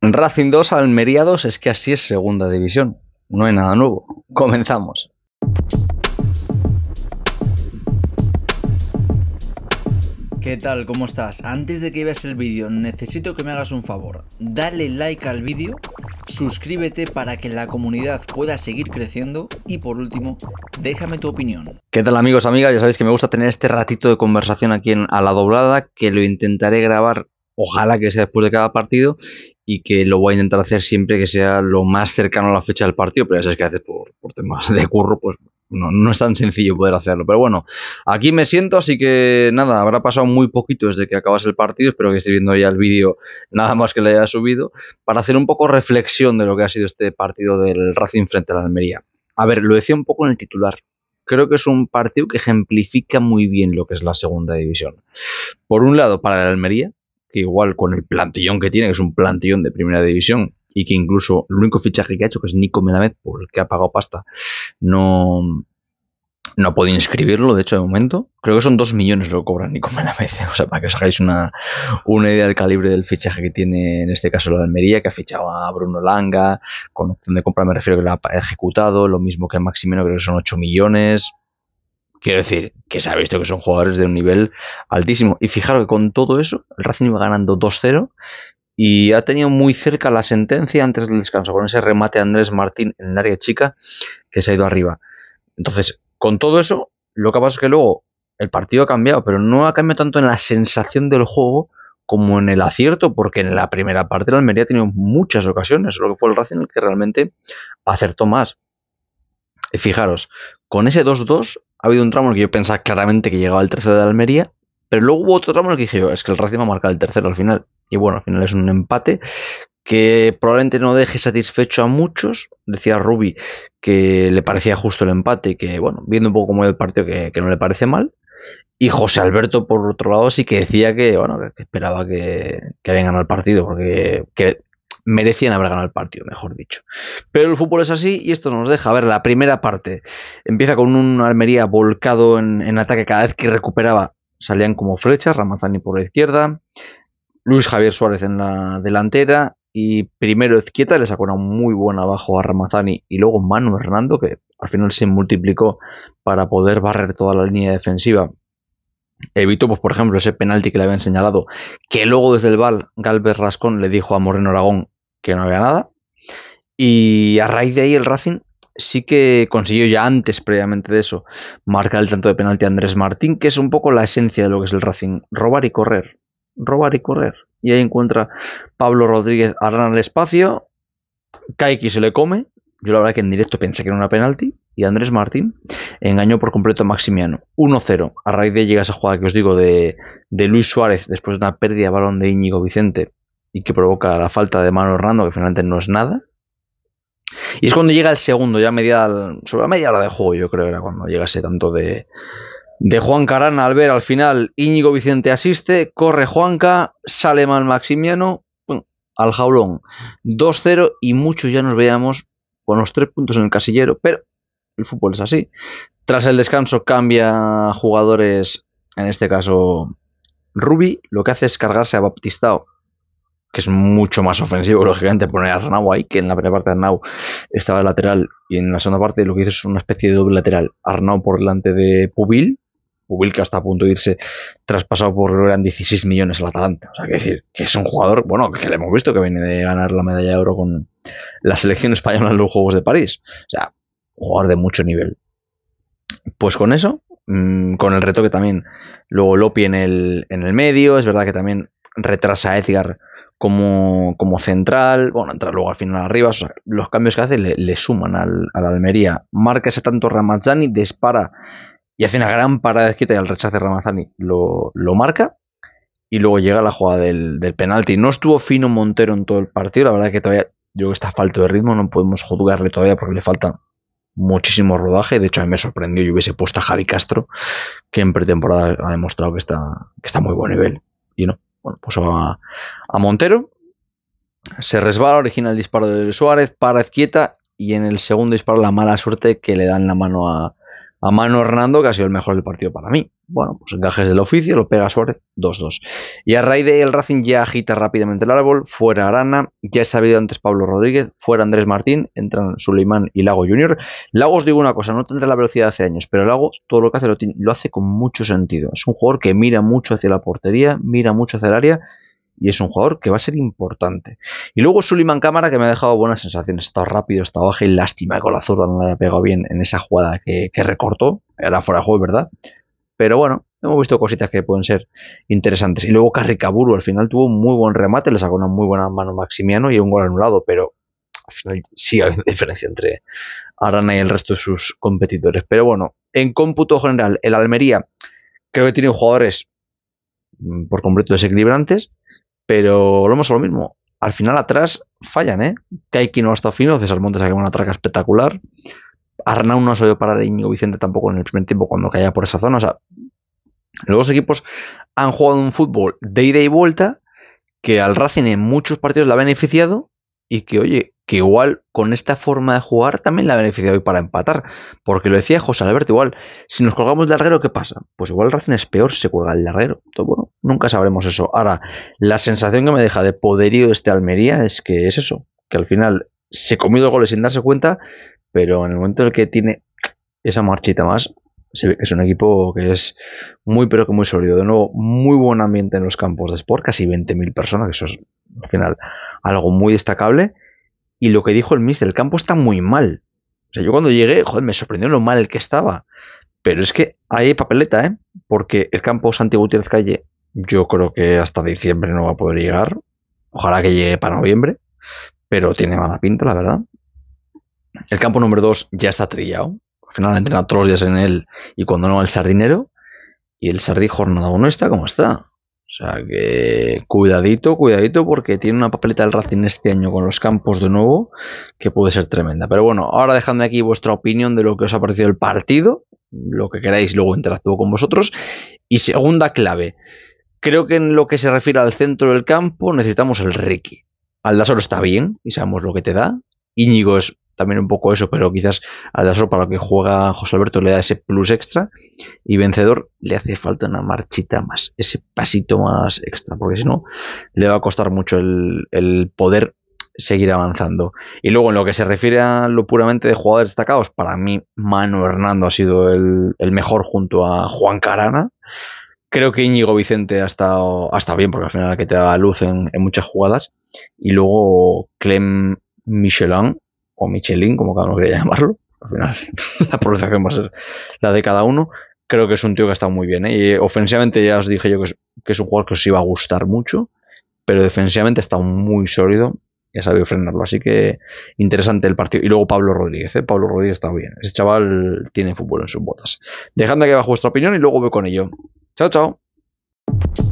Racing 2, Almería 2, es que así es segunda división. No hay nada nuevo. Comenzamos. ¿Qué tal? ¿Cómo estás? Antes de que veas el vídeo, necesito que me hagas un favor. Dale like al vídeo, suscríbete para que la comunidad pueda seguir creciendo y por último, déjame tu opinión. ¿Qué tal amigos, amigas? Ya sabéis que me gusta tener este ratito de conversación aquí en A la Doblada, que lo intentaré grabar ojalá que sea después de cada partido y que lo voy a intentar hacer siempre que sea lo más cercano a la fecha del partido, pero ya sabes que hace por, por temas de curro, pues no, es tan sencillo poder hacerlo. Pero bueno, aquí me siento, así que nada, habrá pasado muy poquito desde que acabas el partido, espero que esté viendo ya el vídeo, nada más que le haya subido, para hacer un poco reflexión de lo que ha sido este partido del Racing frente a la Almería. A ver, lo decía un poco en el titular, creo que es un partido que ejemplifica muy bien lo que es la segunda división. Por un lado, para la Almería, que igual con el plantillón que tiene, que es un plantillón de primera división, y que incluso el único fichaje que ha hecho, que es Nico Melamed, por el que ha pagado pasta, no, no ha podido inscribirlo, de hecho, de momento. Creo que son dos millones lo que cobra Nico Melamed, o sea, para que os hagáis una, una idea del calibre del fichaje que tiene, en este caso, la Almería, que ha fichado a Bruno Langa, con opción de compra me refiero que lo ha ejecutado, lo mismo que a creo que son 8 millones, Quiero decir, que se ha visto que son jugadores de un nivel altísimo. Y fijaros que con todo eso, el Racing iba ganando 2-0 y ha tenido muy cerca la sentencia antes del descanso, con ese remate de Andrés Martín en el área chica que se ha ido arriba. Entonces, con todo eso, lo que pasa es que luego el partido ha cambiado, pero no ha cambiado tanto en la sensación del juego como en el acierto, porque en la primera parte la Almería ha tenido muchas ocasiones, lo que fue el Racing el que realmente acertó más. Fijaros, con ese 2-2 ha habido un tramo en el que yo pensaba claramente que llegaba el tercero de Almería, pero luego hubo otro tramo en el que dije yo, es que el Racing va a el tercero al final. Y bueno, al final es un empate que probablemente no deje satisfecho a muchos. Decía Rubi que le parecía justo el empate, que bueno, viendo un poco cómo el partido, que, no le parece mal. Y José Alberto, por otro lado, sí que decía que, bueno, que esperaba que, que habían ganado partido, porque que merecían haber ganado el partido, mejor dicho. Pero el fútbol es así y esto nos deja a ver la primera parte. Empieza con un Almería volcado en, ataque cada vez que recuperaba. Salían como flechas, Ramazani por la izquierda, Luis Javier Suárez en la delantera y primero Izquieta le sacó una muy buena abajo a Ramazani y luego Manu Hernando que al final se multiplicó para poder barrer toda la línea defensiva evitó, pues, por ejemplo, ese penalti que le habían señalado, que luego desde el bal Galvez Rascón le dijo a Moreno Aragón que no había nada. Y a raíz de ahí el Racing sí que consiguió ya antes, previamente de eso, marcar el tanto de penalti a Andrés Martín, que es un poco la esencia de lo que es el Racing, robar y correr, robar y correr. Y ahí encuentra Pablo Rodríguez a el espacio, y se le come, yo la verdad que en directo pensé que era una penalti, y Andrés Martín engañó por completo a Maximiano. 1-0, a raíz de llega esa jugada que os digo de, de Luis Suárez después de una pérdida de balón de Íñigo Vicente y que provoca la falta de mano Hernando, que finalmente no es nada. Y es cuando llega el segundo, ya media, sobre la media hora de juego, yo creo, era cuando llegase tanto de, Juan Carana al ver al final Íñigo Vicente asiste, corre Juanca, sale mal Maximiano, al jaulón. 2-0 y muchos ya nos veíamos con los tres puntos en el casillero, pero el fútbol es así. Tras el descanso cambia jugadores, en este caso Rubi, lo que hace es cargarse a Baptistao que es mucho más ofensivo, lógicamente, poner a Arnau ahí, que en la primera parte Arnau estaba lateral y en la segunda parte lo que hizo es una especie de doble lateral. Arnau por delante de Pubil, Pubil que hasta a punto de irse traspasado por eran 16 millones al Atalanta. O sea, que decir, que es un jugador, bueno, que le hemos visto que viene de ganar la medalla de oro con la selección española en los Juegos de París. O sea, un jugador de mucho nivel. Pues con eso, mm, con el reto que también luego Lopi en el, en el medio, es verdad que también retrasa a Edgar como, como central, bueno, entra luego al final arriba, los cambios que hace le, suman al, al, Almería. Marca ese tanto Ramazzani, dispara y hace una gran parada de esquita y al rechace Ramazzani lo, lo marca y luego llega la jugada del, del, penalti. No estuvo fino Montero en todo el partido, la verdad que todavía yo creo que está falto de ritmo, no podemos juzgarle todavía porque le falta muchísimo rodaje, de hecho a mí me sorprendió, yo hubiese puesto a Javi Castro, que en pretemporada ha demostrado que está, que está muy buen nivel, y no bueno, pues a, a Montero. Se resbala, original disparo de Suárez, para Ezquieta y en el segundo disparo la mala suerte que le dan la mano a, a mano Hernando, que ha sido el mejor del partido para mí. Bueno, pues encajes del oficio, lo pega sobre 2-2. Y a raíz de el Racing ya agita rápidamente el árbol, fuera Arana, ya he sabido antes Pablo Rodríguez, fuera Andrés Martín, entran Suleimán y Lago Junior. Lago os digo una cosa, no tendrá la velocidad de hace años, pero Lago todo lo que hace lo hace con mucho sentido. Es un jugador que mira mucho hacia la portería, mira mucho hacia el área y es un jugador que va a ser importante. Y luego Suliman Cámara, que me ha dejado buenas sensaciones. Ha estado rápido, ha estado y Lástima que con la zurda no le ha pegado bien en esa jugada que, recortó. Era fuera de juego, ¿verdad? Pero bueno, hemos visto cositas que pueden ser interesantes. Y luego Carricaburu al final tuvo un muy buen remate, le sacó una muy buena mano Maximiano y un gol anulado, pero al final sí hay una diferencia entre Arana y el resto de sus competidores. Pero bueno, en cómputo general, el Almería creo que tiene jugadores mm, por completo desequilibrantes pero volvemos a lo mismo. Al final atrás fallan, ¿eh? Kaiki no ha estado fino, César Montes ha quedado una traca espectacular. Arnau no ha sabido para de Íñigo Vicente tampoco en el primer tiempo cuando caía por esa zona. O sea, los dos equipos han jugado un fútbol de ida y vuelta que al Racing en muchos partidos le ha beneficiado y que, oye, que igual con esta forma de jugar también la ha beneficiado hoy para empatar. Porque lo decía José Alberto, igual, si nos colgamos de larguero, ¿qué pasa? Pues igual el es peor si se cuelga el larguero. todo bueno, nunca sabremos eso. Ahora, la sensación que me deja de poderío este Almería es que es eso, que al final se comió goles sin darse cuenta, pero en el momento en el que tiene esa marchita más, se ve que es un equipo que es muy pero que muy sólido. De nuevo, muy buen ambiente en los campos de Sport, casi 20.000 personas, que eso es al final algo muy destacable. Y lo que dijo el mister, el campo está muy mal. O sea, yo cuando llegué, joder, me sorprendió lo mal que estaba. Pero es que hay papeleta, ¿eh? Porque el campo Santiago Gutiérrez Calle, yo creo que hasta diciembre no va a poder llegar. Ojalá que llegue para noviembre. Pero tiene mala pinta, la verdad. El campo número 2 ya está trillado. Al final entrena todos los días en él y cuando no el sardinero. Y el sardí jornada 1 está como está. O sea que cuidadito, cuidadito, porque tiene una papeleta del Racing este año con los campos de nuevo que puede ser tremenda. Pero bueno, ahora dejadme aquí vuestra opinión de lo que os ha parecido el partido, lo que queráis, luego interactúo con vosotros. Y segunda clave, creo que en lo que se refiere al centro del campo necesitamos el Ricky. Aldasoro está bien y sabemos lo que te da, Íñigo es también un poco eso, pero quizás a la para lo que juega José Alberto le da ese plus extra y vencedor le hace falta una marchita más, ese pasito más extra, porque si no le va a costar mucho el, poder seguir avanzando. Y luego en lo que se refiere a lo puramente de jugadores destacados, para mí Manu Hernando ha sido el, mejor junto a Juan Carana. Creo que Íñigo Vicente ha estado, bien, porque al final es que te da luz en muchas jugadas. Y luego Clem Michelin o Michelin, como cada uno quería llamarlo. Al final, la pronunciación va a ser la de cada uno. Creo que es un tío que ha estado muy bien. ¿eh? Y eh, ofensivamente ya os dije yo que es, un jugador que os iba a gustar mucho, pero defensivamente está muy sólido y ha sabido frenarlo. Así que interesante el partido. Y luego Pablo Rodríguez. ¿eh? Pablo Rodríguez está bien. Ese chaval tiene fútbol en sus botas. Dejadme aquí abajo vuestra opinión y luego veo con ello. Chao, chao.